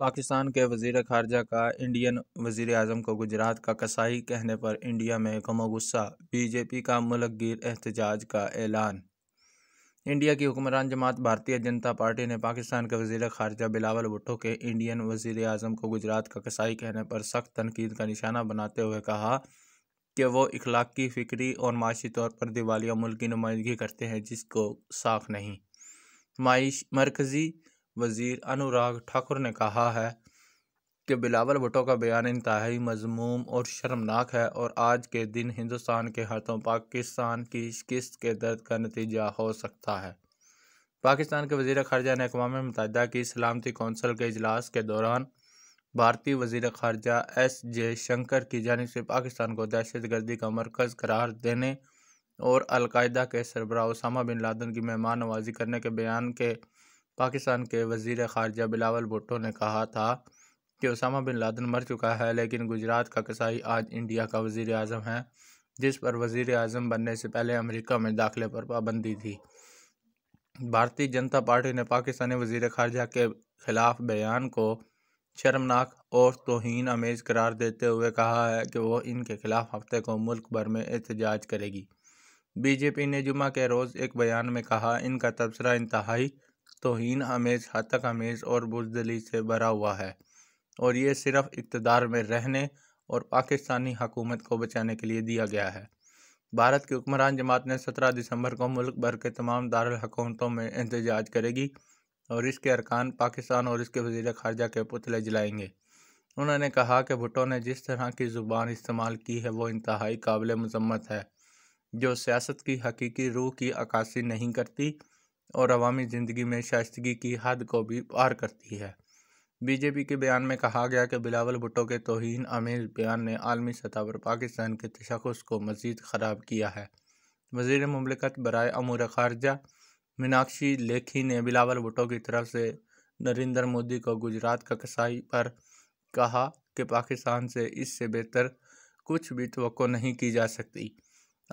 पाकिस्तान के वजीर खारजा का इंडियन वजीर अजम को गुजरात का कसाई कहने पर इंडिया में गमो गुस्सा बीजेपी का मुल्कगीर एहतजाज का ऐलान इंडिया की हुक्मरान जमात भारतीय जनता पार्टी ने पाकिस्तान के वजीर खारजा बिलावल भुट्टो के इंडियन वजीर अजम को गुजरात का कसाई कहने पर सख्त तनकीद का निशाना बनाते हुए कहा कि वो इखलाकी फ़िक्री और माशी तौर पर दिवालिया मुल्क की नुमाइंदगी करते हैं जिसको साख नहीं मरकज़ी वजीर अनुराग ठाकुर ने कहा है कि बिलावल भुटो का बयान इंतहाई मजमूम और शर्मनाक है और आज के दिन हिंदुस्तान के हाथों पाकिस्तान की शिकस्त के दर्द का नतीजा हो सकता है पाकिस्तान के वजीर खारजा ने अकवा मुतहदा की सलामती कौंसिल के अजलास के दौरान भारतीय वजीर खारजा एस जे शंकर की जानब से पाकिस्तान को दहशत गर्दी का मरकज़ करार देने और अलकायदा के सरबरा उसामा बिन लादन की मेहमान नवाजी करने के बयान के पाकिस्तान के वजीर खारजा बिलावल भुट्टो ने कहा था कि उसामा बिन लादन मर चुका है लेकिन गुजरात का कसाई आज इंडिया का वजीर अजम है जिस पर वजीर अजम बनने से पहले अमेरिका में दाखिले पर पाबंदी थी भारतीय जनता पार्टी ने पाकिस्तानी वजीर खारजा के खिलाफ बयान को शर्मनाक और तोहन आमेज़ करार देते हुए कहा है कि वो इनके खिलाफ हफ्ते को मुल्क भर में एहतजाज करेगी बीजेपी ने जुमा के रोज़ एक बयान में कहा इनका तबसरा इंतहाई तोहन आमेज़ हतक आमेज़ और बुजदली से भरा हुआ है और ये सिर्फ इकतदार में रहने और पाकिस्तानी हकूमत को बचाने के लिए दिया गया है भारत की हुक्मरान जमात ने सत्रह दिसंबर को मुल्क भर के तमाम दारकूमतों में एहतजाज करेगी और इसके अरकान पाकिस्तान और इसके वजीर खारजा के पुतले जलाएंगे उन्होंने कहा कि भुटो ने जिस तरह की ज़ुबान इस्तेमाल की है वो इंतहाई काबिल मजम्मत है जो सियासत की हकीकी रूह की अक्सी नहीं करती और अवामी ज़िंदगी में शाइस्तगी की हद को भी पार करती है बीजेपी के बयान में कहा गया कि बिलावल भुट्टो के तोहन आमेज बयान ने आलमी सतह पर पाकिस्तान के तशखस को मज़ीद ख़राब किया है वजीर ममलिकत बरए अमूर खारजा मीनाक्षी लेखी ने बिलावल भुट्टो की तरफ से नरेंद्र मोदी को गुजरात का कसाई पर कहा कि पाकिस्तान से इससे बेहतर कुछ भी तो नहीं की जा सकती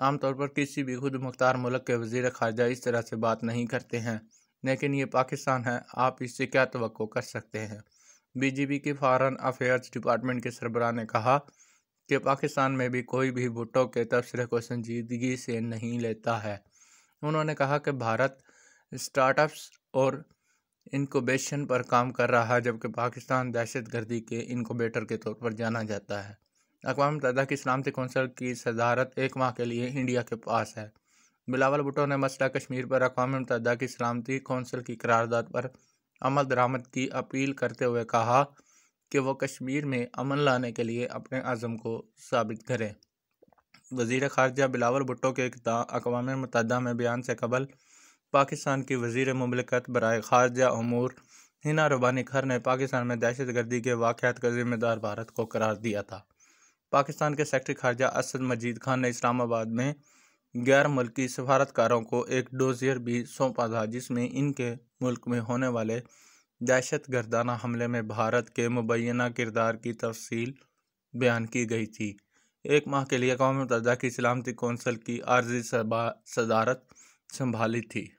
आमतौर पर किसी भी खुद मुख्तार मुल्क के वजीर खारजा इस तरह से बात नहीं करते हैं लेकिन ये पाकिस्तान है आप इससे क्या तो कर सकते हैं बीजेपी के फ़ारन अफेयर्स डिपार्टमेंट के सरबराह ने कहा कि पाकिस्तान में भी कोई भी भुट्टो के तबसरे को संजीदगी से नहीं लेता है उन्होंने कहा कि भारत स्टार्टअप्स और इनकोबेशन पर काम कर रहा है जबकि पाकिस्तान दहशत गर्दी के इनकोबेटर के तौर पर जाना जाता है अकवा मुतहदा की सलामती कौंसल की सदारत एक माह के लिए इंडिया के पास है बिलावल भुटो ने मसला कश्मीर पर अकवा मुतहदा की सलामती कौंसल की करारदाद पर अमल दरामद की अपील करते हुए कहा कि वह कश्मीर में अमन लाने के लिए अपने अज़म को साबित करें वज़ी खारजा बिलावल भुटो के अकवा मुतहदा में बयान से कबल पाकिस्तान की वजीर ममलिकत बरए खारजा अमूर हिना रबानी खर ने पाकिस्तान में दहशत गर्दी के वाक़ का जिम्मेदार भारत को करार दिया था पाकिस्तान के सेक्रेटरी खारजा असद मजीद खान ने इस्लामाबाद में गैर मुल्की सफारतकारों को एक डोजियर भी सौंपा था जिसमें इनके मुल्क में होने वाले दहशत गर्दाना हमले में भारत के मुबैना किरदार की तफसील बयान की गई थी एक माह के लिए अकवा मुतदा की सलामती कौंसल की आर्जी सदारत संभाली थी